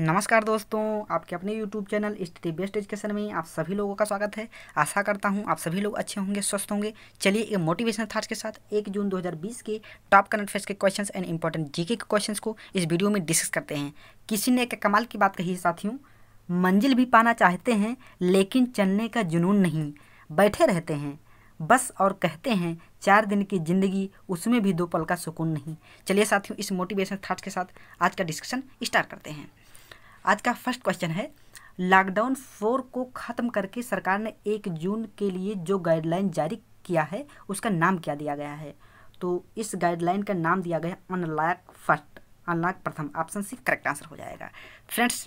नमस्कार दोस्तों आपके अपने YouTube channel study best education में आप सभी लोगों का स्वागत है आशा करता हूं आप सभी लोग अच्छे होंगे स्वस्थ होंगे चलिए एक मोटिवेशनल थाट्स के साथ एक जून 2020 के टॉप कनेक्ट अफेयर्स के क्वेश्चंस एंड इंपॉर्टेंट जीके के क्वेश्चंस को इस वीडियो में डिस्कस करते हैं किसी ने एक कमाल की बात कही साथियों मंजिल भी पाना चाहते हैं लेकिन चलने का जुनून नहीं बैठे रहते हैं बस और कहते हैं चार दिन की ज़िंदगी उसमें भी दो पल का सुकून नहीं चलिए साथियों इस मोटिवेशनल थाट्स के साथ आज का डिस्कशन स्टार्ट करते हैं आज का फर्स्ट क्वेश्चन है लॉकडाउन फोर को ख़त्म करके सरकार ने एक जून के लिए जो गाइडलाइन जारी किया है उसका नाम क्या दिया गया है तो इस गाइडलाइन का नाम दिया गया अनलॉक फर्स्ट अनलॉक प्रथम ऑप्शन सी करेक्ट आंसर हो जाएगा फ्रेंड्स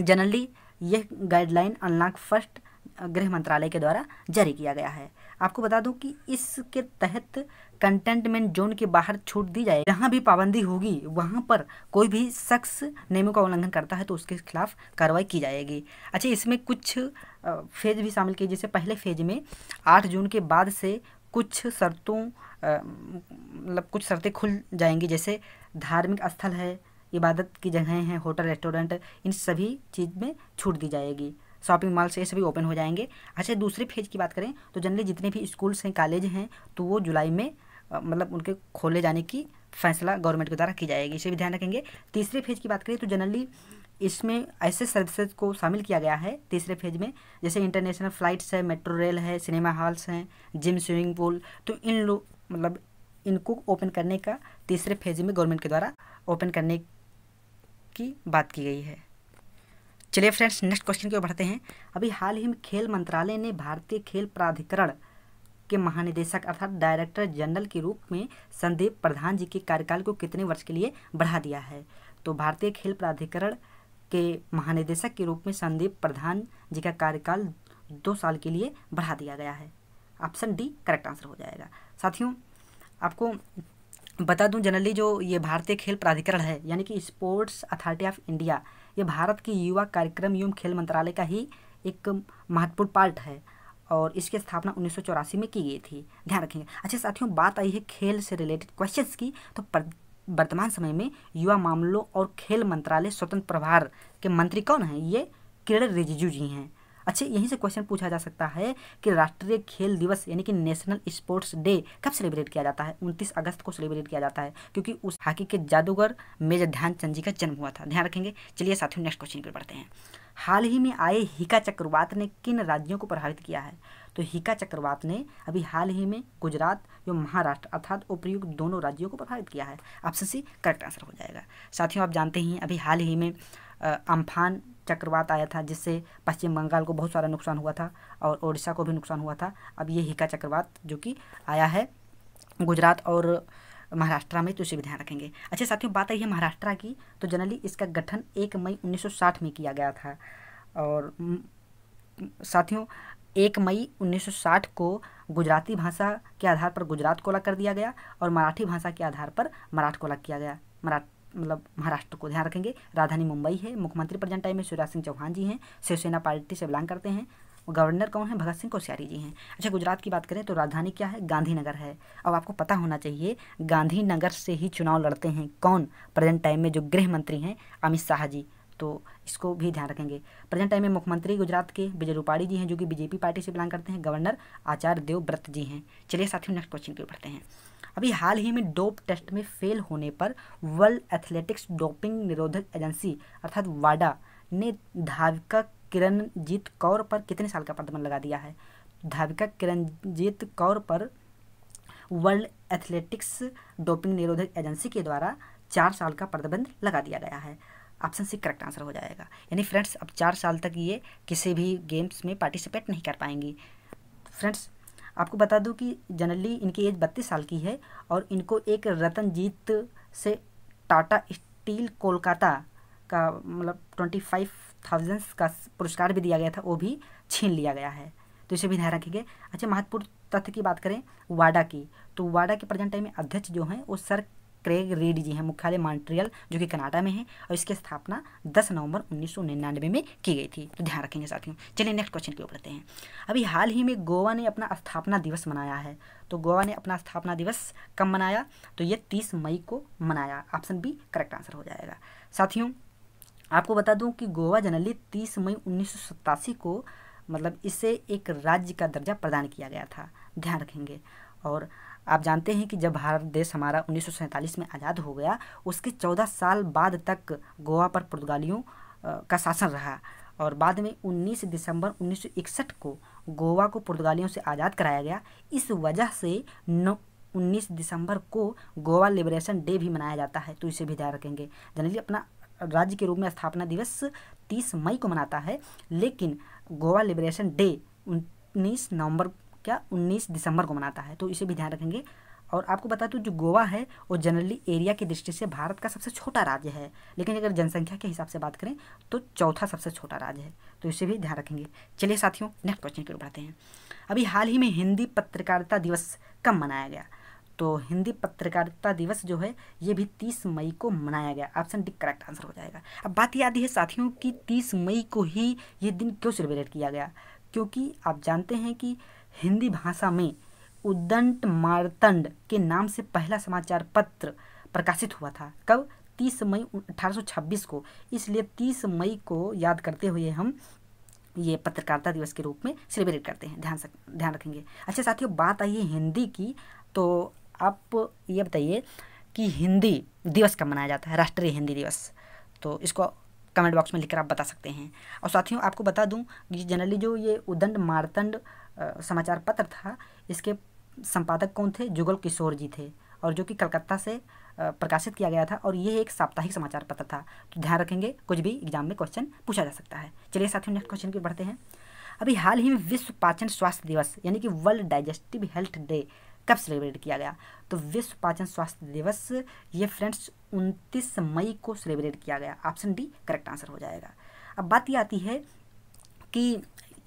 जनरली यह गाइडलाइन अनलॉक फर्स्ट गृह मंत्रालय के द्वारा जारी किया गया है आपको बता दूं कि इसके तहत कंटेनमेंट जोन के बाहर छूट दी जाए जहां भी पाबंदी होगी वहां पर कोई भी शख्स नियमों का उल्लंघन करता है तो उसके खिलाफ कार्रवाई की जाएगी अच्छा इसमें कुछ फेज भी शामिल किए जैसे पहले फेज में आठ जून के बाद से कुछ शर्तों मतलब कुछ शर्तें खुल जाएंगी जैसे धार्मिक स्थल है इबादत की जगहें हैं होटल रेस्टोरेंट इन सभी चीज़ में छूट दी जाएगी शॉपिंग मॉल्स ये सभी ओपन हो जाएंगे अच्छा दूसरे फेज की बात करें तो जनरली जितने भी स्कूल्स हैं कॉलेज हैं तो वो जुलाई में मतलब उनके खोले जाने की फैसला गवर्नमेंट के द्वारा की जाएगी इसे भी ध्यान रखेंगे तीसरे फेज की बात करें तो जनरली इसमें ऐसे सर्विसेज को शामिल किया गया है तीसरे फेज में जैसे इंटरनेशनल फ़्लाइट्स है मेट्रो रेल है सिनेमा हॉल्स हैं जिम स्विमिंग पूल तो इन लोग मतलब इनको ओपन करने का तीसरे फेज में गवर्नमेंट के द्वारा ओपन करने की बात की गई है चलिए फ्रेंड्स नेक्स्ट क्वेश्चन की ओर बढ़ते हैं अभी हाल ही में खेल मंत्रालय ने भारतीय खेल प्राधिकरण के महानिदेशक अर्थात डायरेक्टर जनरल के रूप में संदीप प्रधान जी के कार्यकाल को कितने वर्ष के लिए बढ़ा दिया है तो भारतीय खेल प्राधिकरण के महानिदेशक के रूप में संदीप प्रधान जी का कार्यकाल दो साल के लिए बढ़ा दिया गया है ऑप्शन डी करेक्ट आंसर हो जाएगा साथियों आपको बता दूं जनरली जो ये भारतीय खेल प्राधिकरण है यानी कि स्पोर्ट्स अथॉरिटी ऑफ इंडिया ये भारत के युवा कार्यक्रम एवं खेल मंत्रालय का ही एक महत्वपूर्ण पार्ट है और इसकी स्थापना उन्नीस में की गई थी ध्यान रखेंगे अच्छा साथियों बात आई है खेल से रिलेटेड क्वेश्चंस की तो वर्तमान समय में युवा मामलों और खेल मंत्रालय स्वतंत्र प्रभार के मंत्री कौन हैं ये किरण रिजिजू जी हैं अच्छा यहीं से क्वेश्चन पूछा जा सकता है कि राष्ट्रीय खेल दिवस यानी कि नेशनल स्पोर्ट्स डे कब सेलिब्रेट किया जाता है उनतीस अगस्त को सेलिब्रेट किया जाता है क्योंकि उस हॉकी के जादूगर मेजर ध्यानचंद जी का जन्म हुआ था ध्यान रखेंगे चलिए साथियों नेक्स्ट क्वेश्चन पर बढ़ते हैं हाल ही में आए हिका चक्रवात ने किन राज्यों को प्रभावित किया है तो हिका चक्रवात ने अभी हाल ही में गुजरात एवं महाराष्ट्र अर्थात उपयुक्त दोनों राज्यों को प्रभावित किया है ऑप्शन सी करेक्ट आंसर हो जाएगा साथियों आप जानते ही अभी हाल ही में अम्फान चक्रवात आया था जिससे पश्चिम बंगाल को बहुत सारा नुकसान हुआ था और ओडिशा को भी नुकसान हुआ था अब ये हिका चक्रवात जो कि आया है गुजरात और महाराष्ट्र में तो इसे भी ध्यान रखेंगे अच्छा साथियों बात आई है महाराष्ट्र की तो जनरली इसका गठन एक मई 1960 में किया गया था और साथियों एक मई 1960 को गुजराती भाषा के आधार पर गुजरात को अलग कर दिया गया और मराठी भाषा के आधार पर मराठ को अलग किया गया मराठ मतलब महाराष्ट्र को ध्यान रखेंगे राजधानी मुंबई है मुख्यमंत्री प्रेजेंट टाइम में शिवराज सिंह चौहान जी हैं शिवसेना पार्टी से बिलोंग करते हैं गवर्नर कौन है भगत सिंह कोश्यारी जी हैं अच्छा गुजरात की बात करें तो राजधानी क्या है गांधीनगर है अब आपको पता होना चाहिए गांधीनगर से ही चुनाव लड़ते हैं कौन प्रेजेंट टाइम में जो गृह मंत्री हैं अमित शाह जी तो इसको भी ध्यान रखेंगे प्रेजेंट टाइम में मुख्यमंत्री गुजरात के विजय रूपाणी जी हैं जो कि बीजेपी पार्टी से बिलोंग करते हैं गवर्नर आचार्य देवव्रत जी हैं चलिए साथियों नेक्स्ट क्वेश्चन की ओर हैं अभी हाल ही में डोप टेस्ट में फेल होने पर वर्ल्ड एथलेटिक्स डोपिंग निरोधक एजेंसी अर्थात वाडा ने धाविका किरणजीत कौर पर कितने साल का प्रतिबंध लगा दिया है धाविका किरणजीत कौर पर वर्ल्ड एथलेटिक्स डोपिंग निरोधक एजेंसी के द्वारा चार साल का प्रतिबंध लगा दिया गया है ऑप्शन सी करेक्ट आंसर हो जाएगा यानी फ्रेंड्स अब चार साल तक ये किसी भी गेम्स में पार्टिसिपेट नहीं कर पाएंगी फ्रेंड्स आपको बता दूं कि जनरली इनकी एज बत्तीस साल की है और इनको एक रतनजीत से टाटा स्टील कोलकाता का मतलब ट्वेंटी फाइव थाउजेंड्स का पुरस्कार भी दिया गया था वो भी छीन लिया गया है तो इसे भी ध्यान रखेंगे अच्छा महत्वपूर्ण तथ्य की बात करें वाडा की तो वाडा के प्रेजेंट टाइम में अध्यक्ष जो हैं वो सर क्रेग रेड जी हैं मुख्यालय मॉन्ट्रियल जो कि कनाडा में है और इसकी स्थापना 10 नवंबर 1999 में की गई थी तो ध्यान रखेंगे साथियों चलिए नेक्स्ट क्वेश्चन की ओर हैं अभी हाल ही में गोवा ने अपना स्थापना दिवस मनाया है तो गोवा ने अपना स्थापना दिवस कब मनाया तो ये तीस मई को मनाया ऑप्शन बी करेक्ट आंसर हो जाएगा साथियों आपको बता दूं कि गोवा जनरली तीस मई उन्नीस को मतलब इसे एक राज्य का दर्जा प्रदान किया गया था ध्यान रखेंगे और आप जानते हैं कि जब भारत देश हमारा उन्नीस में आज़ाद हो गया उसके चौदह साल बाद तक गोवा पर पुर्तगालियों का शासन रहा और बाद में 19 दिसंबर 1961 को गोवा को पुर्तगालियों से आज़ाद कराया गया इस वजह से नौ उन्नीस दिसंबर को गोवा लिबरेशन डे भी मनाया जाता है तो इसे भी ध्यान रखेंगे जनरली अपना राज्य के रूप में स्थापना दिवस 30 मई को मनाता है लेकिन गोवा लिबरेशन डे उन्नीस नवंबर क्या 19 दिसंबर को मनाता है तो इसे भी ध्यान रखेंगे और आपको बता दूँ जो गोवा है वो जनरली एरिया की दृष्टि से भारत का सबसे छोटा राज्य है लेकिन अगर जनसंख्या के हिसाब से बात करें तो चौथा सबसे छोटा राज्य है तो इसे भी ध्यान रखेंगे चलिए साथियों नेक्स्ट क्वेश्चन की ओर बढ़ते हैं अभी हाल ही में हिंदी पत्रकारिता दिवस कब मनाया गया तो हिंदी पत्रकारिता दिवस जो है ये भी तीस मई को मनाया गया ऑप्शन डी करेक्ट आंसर हो जाएगा अब बात याद है साथियों कि तीस मई को ही ये दिन क्यों सेलिब्रेट किया गया क्योंकि आप जानते हैं कि हिंदी भाषा में उदंट मारतंड के नाम से पहला समाचार पत्र प्रकाशित हुआ था कब 30 मई 1826 को इसलिए 30 मई को याद करते हुए हम ये पत्रकारिता दिवस के रूप में सेलिब्रेट करते हैं ध्यान ध्यान रखेंगे अच्छा साथियों बात आई है हिंदी की तो आप ये बताइए कि हिंदी दिवस कब मनाया जाता है राष्ट्रीय हिंदी दिवस तो इसको कमेंट बॉक्स में लिखकर आप बता सकते हैं और साथियों आपको बता दूं कि जनरली जो ये उदंड मारतंड समाचार पत्र था इसके संपादक कौन थे जुगल किशोर जी थे और जो कि कलकत्ता से प्रकाशित किया गया था और यह एक साप्ताहिक समाचार पत्र था तो ध्यान रखेंगे कुछ भी एग्जाम में क्वेश्चन पूछा जा सकता है चलिए साथियों नेक्स्ट क्वेश्चन की बढ़ते हैं अभी हाल ही में विश्व पाचन स्वास्थ्य दिवस यानी कि वर्ल्ड डाइजेस्टिव हेल्थ डे कब सेलिब्रेट किया गया तो विश्व पाचन स्वास्थ्य दिवस ये फ्रेंड्स उनतीस मई को सेलिब्रेट किया गया ऑप्शन डी करेक्ट आंसर हो जाएगा अब बात ये आती है कि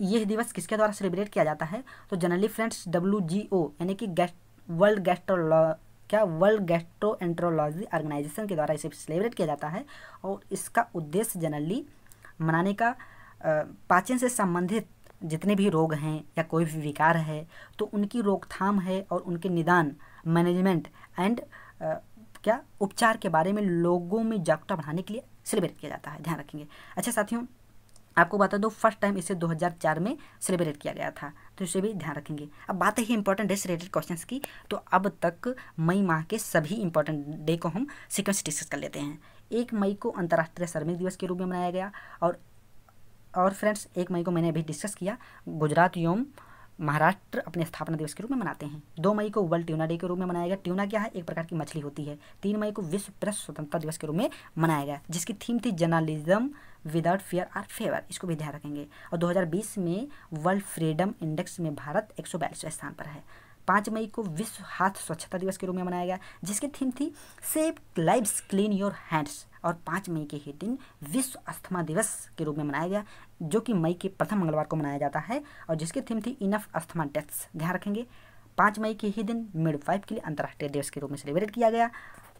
यह दिवस किसके द्वारा सेलिब्रेट किया जाता है तो generally friends W G O यानी कि गेस्ट वर्ल्ड गैस्ट्रोलॉ क्या वर्ल्ड गेस्ट्रो एंट्रोलॉजी ऑर्गेनाइजेशन के द्वारा इसे सेलिब्रेट किया जाता है और इसका उद्देश्य जनरली मनाने का पाचन से संबंधित जितने भी रोग हैं या कोई भी विकार है तो उनकी रोकथाम है और उनके निदान मैनेजमेंट एंड क्या उपचार के बारे में लोगों में जागरूकता बढ़ाने के लिए सेलिब्रेट किया जाता है ध्यान रखेंगे अच्छा साथियों आपको बता दो फर्स्ट टाइम इसे 2004 में सेलिब्रेट किया गया था तो इसे भी ध्यान रखेंगे अब बात है इंपॉर्टेंट डे से रिलेटेड क्वेश्चन की तो अब तक मई माह के सभी इंपॉर्टेंट डे को हम सिक्वेंस डिस्कस कर लेते हैं एक मई को अंतर्राष्ट्रीय श्रमिक दिवस के रूप में मनाया गया और और फ्रेंड्स एक मई को मैंने अभी डिस्कस किया गुजरात योम महाराष्ट्र अपने स्थापना दिवस के रूप में मनाते हैं दो मई को वर्ल्ड ट्यूना डे के रूप में मनाया गया ट्यूना क्या है एक प्रकार की मछली होती है तीन मई को विश्व प्रेस स्वतंत्रता दिवस के रूप में मनाया गया जिसकी थीम थी journalism without fear or favour इसको भी ध्यान रखेंगे और 2020 में वर्ल्ड फ्रीडम इंडेक्स में भारत एक स्थान पर है पाँच मई को विश्व हाथ स्वच्छता दिवस के रूप में मनाया गया जिसकी थीम थी save lives clean your hands और पाँच मई के ही दिन विश्व अस्थमा दिवस के रूप में मनाया गया जो कि मई के प्रथम मंगलवार को मनाया जाता है और जिसकी थीम थी इनफ अस्थमा डेथ्स ध्यान रखेंगे पाँच मई के ही दिन मिडवाइफ के लिए अंतर्राष्ट्रीय दिवस के रूप में सेलिब्रेट किया गया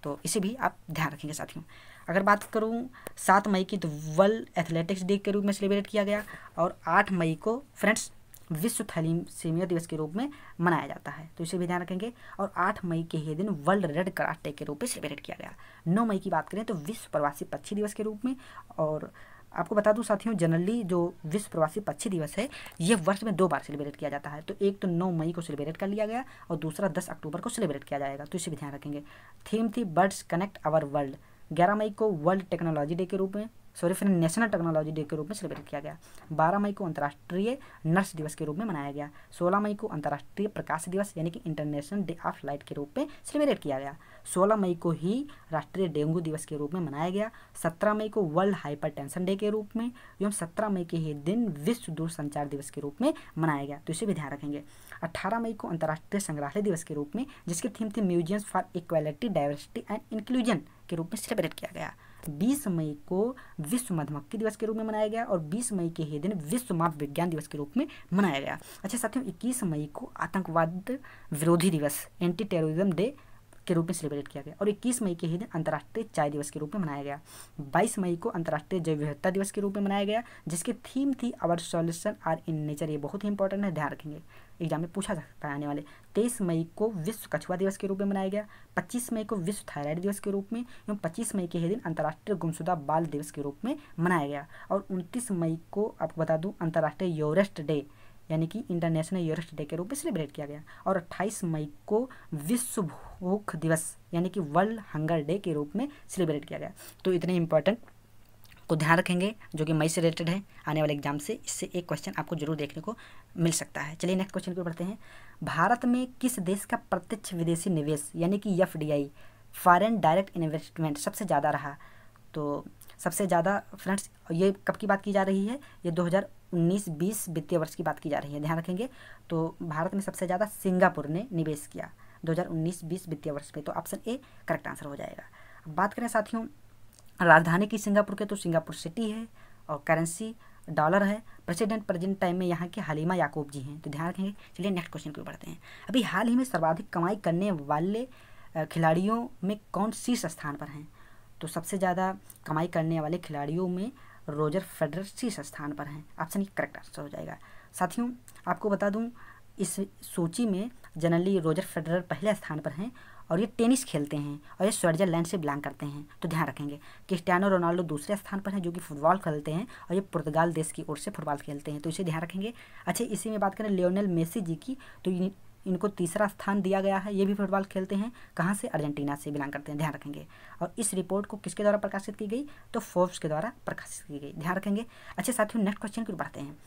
तो इसे भी आप ध्यान रखेंगे साथियों अगर बात करूँ सात मई की तो वर्ल्ड एथलेटिक्स डे के रूप में सेलिब्रेट किया गया और आठ मई को फ्रेंड्स विश्व थैलीसीमिया दिवस के रूप में मनाया जाता है तो इसे भी ध्यान रखेंगे और आठ मई के ही दिन वर्ल्ड रेड कराटे के रूप में सेलिब्रेट किया गया नौ मई की बात करें तो विश्व प्रवासी पक्षी दिवस के रूप में और आपको बता दूं साथियों जनरली जो विश्व प्रवासी पक्षी दिवस है ये वर्ष में दो बार सेलिब्रेट किया जाता है तो एक तो 9 मई को सेलिब्रेट कर लिया गया और दूसरा 10 अक्टूबर को सेलिब्रेट किया जाएगा तो इसे भी ध्यान रखेंगे थीम थी बर्ड्स कनेक्ट आवर वर्ल्ड ग्यारह मई को वर्ल्ड टेक्नोलॉजी डे के रूप में सॉरी फिर नेशनल टेक्नोलॉजी डे के रूप में सेलिब्रेट किया गया बारह मई को अंतर्राष्ट्रीय नर्स दिवस के रूप में मनाया गया सोलह मई को अंतर्राष्ट्रीय प्रकाश दिवस यानी कि इंटरनेशनल डे ऑफ लाइट के रूप में सेलिब्रेट किया गया सोलह मई को ही राष्ट्रीय डेंगू दिवस के रूप में मनाया गया सत्रह मई को वर्ल्ड हाइपर डे के रूप में एवं सत्रह मई के ही दिन विश्व दूरसंचार दिवस के रूप में मनाया गया तो इसे भी ध्यान रखेंगे अट्ठारह मई को अंतर्राष्ट्रीय संग्रहालय दिवस के रूप में जिसकी थीम थी museums for equality diversity and inclusion के रूप में सेलिब्रेट किया गया बीस मई को विश्व मधुमक्खी दिवस के रूप में मनाया गया और बीस मई के ही दिन विश्व माप विज्ञान दिवस के रूप में मनाया गया अच्छा साथियों इक्कीस मई को आतंकवाद विरोधी दिवस एंटी टेररिज्म डे के रूप में सेलिब्रेट किया गया और 21 मई के ही दिन अंतर्राष्ट्रीय चाय दिवस के रूप में मनाया गया 22 मई को अंतर्राष्ट्रीय जैव विविधता दिवस के रूप में मनाया गया जिसकी थीम थी our solution are in nature ये बहुत ही इंपॉर्टेंट है ध्यान रखेंगे एग्जाम में पूछा जा सकता है आने वाले तेईस मई को विश्व कछुआ दिवस के रूप में मनाया गया पच्चीस मई को विश्व थायराइड दिवस के रूप में एवं पच्चीस मई के ही दिन अंतर्राष्ट्रीय गुमशुदा बाल दिवस के रूप में मनाया गया और उनतीस मई को आपको बता दूँ अंतर्राष्ट्रीय यूरेस्ट डे यानी कि इंटरनेशनल यूरेस्ट डे के रूप में सेलिब्रेट किया गया और अट्ठाईस मई को विश्व भूख दिवस यानी कि वर्ल्ड हंगर डे के रूप में सेलिब्रेट किया गया तो इतने इंपॉर्टेंट को ध्यान रखेंगे जो कि मई से रिलेटेड है आने वाले एग्जाम से इससे एक क्वेश्चन आपको जरूर देखने को मिल सकता है चलिए नेक्स्ट क्वेश्चन पे बढ़ते हैं भारत में किस देश का प्रत्यक्ष विदेशी निवेश यानी कि एफ फॉरेन डायरेक्ट इन्वेस्टमेंट सबसे ज़्यादा रहा तो सबसे ज़्यादा फ्रेंड्स ये कब की बात की जा रही है ये 2019-20 वित्तीय वर्ष की बात की जा रही है ध्यान रखेंगे तो भारत में सबसे ज़्यादा सिंगापुर ने निवेश किया 2019-20 वित्तीय वर्ष पे तो ऑप्शन ए करेक्ट आंसर हो जाएगा अब बात करें साथियों राजधानी की सिंगापुर के तो सिंगापुर सिटी है और करेंसी डॉलर है प्रेसिडेंट प्रेजेंट टाइम में यहाँ के हलीमा याकूब जी हैं तो ध्यान रखेंगे चलिए नेक्स्ट क्वेश्चन की बढ़ते हैं अभी हाल ही में सर्वाधिक कमाई करने वाले खिलाड़ियों में कौन शीर्ष स्थान पर हैं तो सबसे ज़्यादा कमाई करने वाले खिलाड़ियों में रोजर फेडरर शीर्ष स्थान पर हैं ऑप्शन ही करेक्ट आंसर हो जाएगा साथियों आपको बता दूं इस सूची में जनरली रोजर फेडरर पहले स्थान पर हैं और ये टेनिस खेलते हैं और ये स्विट्जरलैंड से बिलोंग करते हैं तो ध्यान रखेंगे क्रिस्टियानो रोनाल्डो दूसरे स्थान पर हैं जो कि फुटबॉल खेलते हैं और ये पुर्तगाल देश की ओर से फुटबॉल खेलते हैं तो इसे ध्यान रखेंगे अच्छा इसी में बात करें लियोनल मेसी जी की तो इनको तीसरा स्थान दिया गया है ये भी फुटबॉल खेलते हैं कहाँ से अर्जेंटीना से बिलोंग करते हैं ध्यान रखेंगे और इस रिपोर्ट को किसके द्वारा प्रकाशित की गई तो फोर्ब्स के द्वारा प्रकाशित की गई ध्यान रखेंगे अच्छे साथियों नेक्स्ट क्वेश्चन की बढ़ते हैं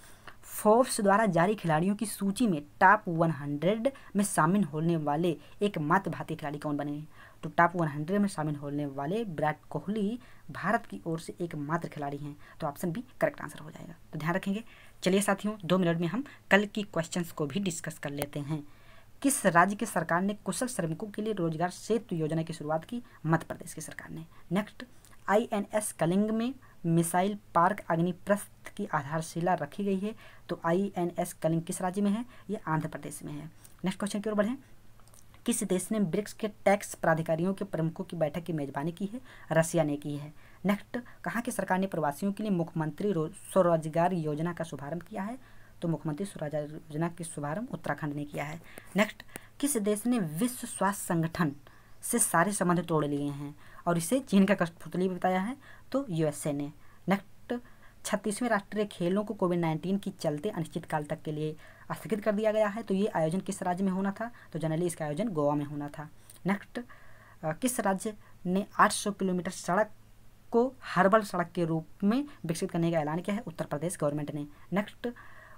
फोर्ब्स द्वारा जारी खिलाड़ियों की सूची में टॉप 100 में शामिल होने वाले एकमात्र भारतीय खिलाड़ी कौन बने तो टॉप 100 में शामिल होने वाले विराट कोहली भारत की ओर से एकमात्र खिलाड़ी हैं तो ऑप्शन भी करेक्ट आंसर हो जाएगा तो ध्यान रखेंगे चलिए साथियों दो मिनट में हम कल की क्वेश्चन को भी डिस्कस कर लेते हैं किस राज्य की सरकार ने कुशल श्रमिकों के लिए रोजगार सेतु योजना की शुरुआत की मध्य प्रदेश की सरकार ने नेक्स्ट आई कलिंग में मिसाइल पार्क अग्निप्रस्थ की आधारशिला रखी गई है तो आई एन एस कलिंग किस राज्य में है ये आंध्र प्रदेश में है नेक्स्ट क्वेश्चन की ओर बढ़ें किस देश ने ब्रिक्स के टैक्स प्राधिकारियों के प्रमुखों की बैठक की मेजबानी की है रसिया ने की है नेक्स्ट कहाँ की सरकार ने प्रवासियों के लिए मुख्यमंत्री स्वरोजगार योजना का शुभारंभ किया है तो मुख्यमंत्री स्वरोजगार योजना के शुभारंभ उत्तराखंड ने किया है नेक्स्ट किस देश ने विश्व स्वास्थ्य संगठन से सारे संबंध तोड़ लिए हैं और इसे चीन का कठपुतली बताया है तो यूएसए ने नेक्स्ट छत्तीसवें राष्ट्रीय खेलों को कोविड नाइन्टीन के चलते अनिश्चितकाल तक के लिए स्थगित कर दिया गया है तो ये आयोजन किस राज्य में होना था तो जनरली इसका आयोजन गोवा में होना था नेक्स्ट किस राज्य ने 800 किलोमीटर सड़क को हर्बल सड़क के रूप में विकसित करने का ऐलान किया है उत्तर प्रदेश गवर्नमेंट ने नेक्स्ट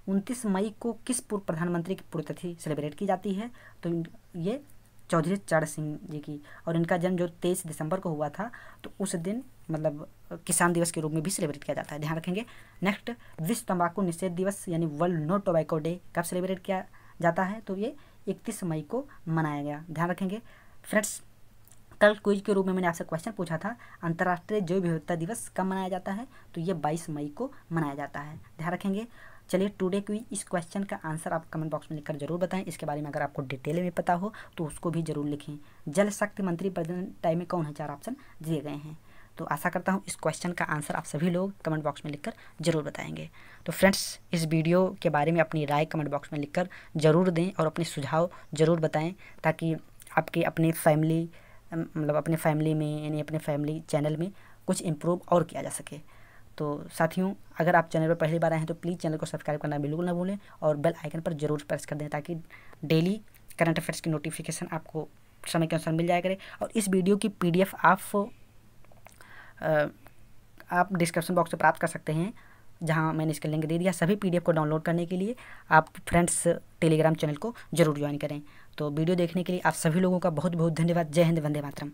उनतीस मई को किस पूर्व प्रधानमंत्री की पुण्यतिथि सेलिब्रेट की जाती है तो ये चौधरी चरण सिंह जी की और इनका जन्म जो तेईस दिसंबर को हुआ था तो उस दिन मतलब किसान दिवस के रूप में भी सेलिब्रेट किया जाता है ध्यान रखेंगे नेक्स्ट विश्व तंबाकू निषेध दिवस यानी वर्ल्ड नो टोबैको डे कब सेलिब्रेट किया जाता है तो ये इकतीस मई को मनाया गया ध्यान रखेंगे फ्रेंड्स कल क्विज के रूप में मैंने आपसे क्वेश्चन पूछा था अंतर्राष्ट्रीय जैव विविधता दिवस कब मनाया जाता है तो ये 22 मई को मनाया जाता है ध्यान रखेंगे चलिए टुडे क्विज इस क्वेश्चन का आंसर आप कमेंट बॉक्स में लिखकर जरूर बताएं इसके बारे में अगर आपको डिटेल में पता हो तो उसको भी जरूर लिखें जल शक्ति मंत्री प्रदेश टाइम में कौन है चार ऑप्शन दिए गए हैं तो आशा करता हूँ इस क्वेश्चन का आंसर आप सभी लोग कमेंट बॉक्स में लिखकर जरूर बताएंगे तो फ्रेंड्स इस वीडियो के बारे में अपनी राय कमेंट बॉक्स में लिखकर ज़रूर दें और अपने सुझाव ज़रूर बताएं ताकि आपके अपने फैमिली मतलब अपने फैमिली में यानी अपने फैमिली चैनल में कुछ इम्प्रूव और किया जा सके तो साथियों अगर आप चैनल पर पहली बार आए हैं तो प्लीज़ चैनल को सब्सक्राइब करना बिल्कुल ना भूलें और बेल आइकन पर ज़रूर प्रेस कर दें ताकि डेली करंट अफेयर्स की नोटिफिकेशन आपको समय के अनुसार मिल जाएगा करे और इस वीडियो की पीडीएफ आप आप डिस्क्रिप्शन बॉक्स से प्राप्त कर सकते हैं जहाँ मैंने इसका लिंक दे दिया सभी पीडीएफ को डाउनलोड करने के लिए आप फ्रेंड्स टेलीग्राम चैनल को जरूर ज्वाइन करें तो वीडियो देखने के लिए आप सभी लोगों का बहुत बहुत धन्यवाद जय हिंद वंदे मातरम